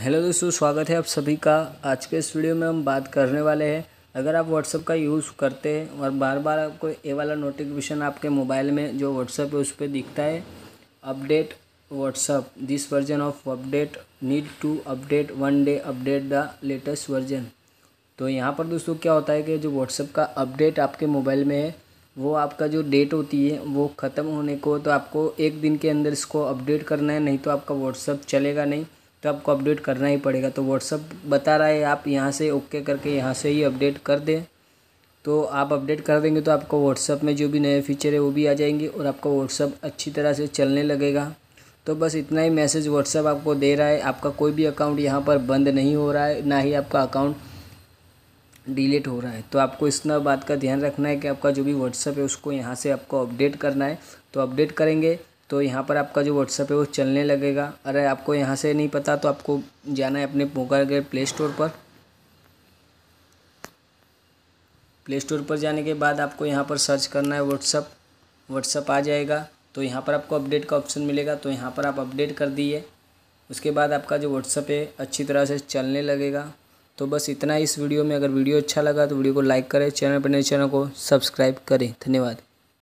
hello दोस्तों स्वागत है आप सभी का आज के इस वीडियो में हम बात करने वाले हैं अगर आप व्हाट्सअप का यूज़ करते हैं और बार बार आपको ये वाला नोटिफिकेशन आपके मोबाइल में जो व्हाट्सअप है उस पर दिखता है update WhatsApp this version of update need to update one day update the latest version तो यहाँ पर दोस्तों क्या होता है कि जो व्हाट्सअप का अपडेट आपके मोबाइल में है वो आपका जो डेट होती है वो ख़त्म होने को तो आपको एक दिन के अंदर इसको अपडेट करना है नहीं तो आपका व्हाट्सअप चलेगा नहीं तो आपको अपडेट करना ही पड़ेगा तो व्हाट्सअप बता रहा है आप यहाँ से ओके करके यहाँ से ही अपडेट कर दें तो आप अपडेट कर देंगे तो आपको व्हाट्सअप में जो भी नए फीचर है वो भी आ जाएंगे और आपका व्हाट्सअप अच्छी तरह से चलने लगेगा तो बस इतना ही मैसेज व्हाट्सअप आपको दे रहा है आपका कोई भी अकाउंट यहाँ पर बंद नहीं हो रहा है ना ही आपका अकाउंट डिलीट हो रहा है तो आपको न बात का ध्यान रखना है कि आपका जो भी व्हाट्सअप है उसको यहाँ से आपको अपडेट करना है तो अपडेट करेंगे तो यहाँ पर आपका जो व्हाट्सअप है वो चलने लगेगा अरे आपको यहाँ से नहीं पता तो आपको जाना है अपने मोबाइल के प्ले स्टोर पर प्ले स्टोर पर जाने के बाद आपको यहाँ पर सर्च करना है व्हाट्सअप व्हाट्सअप आ जाएगा तो यहाँ पर आपको अपडेट का ऑप्शन मिलेगा तो यहाँ पर आप अपडेट कर दिए उसके बाद आपका जो व्हाट्सअप है अच्छी तरह से चलने लगेगा तो बस इतना इस वीडियो में अगर वीडियो अच्छा लगा तो वीडियो को लाइक करें चैनल पर नए चैनल को सब्सक्राइब करें धन्यवाद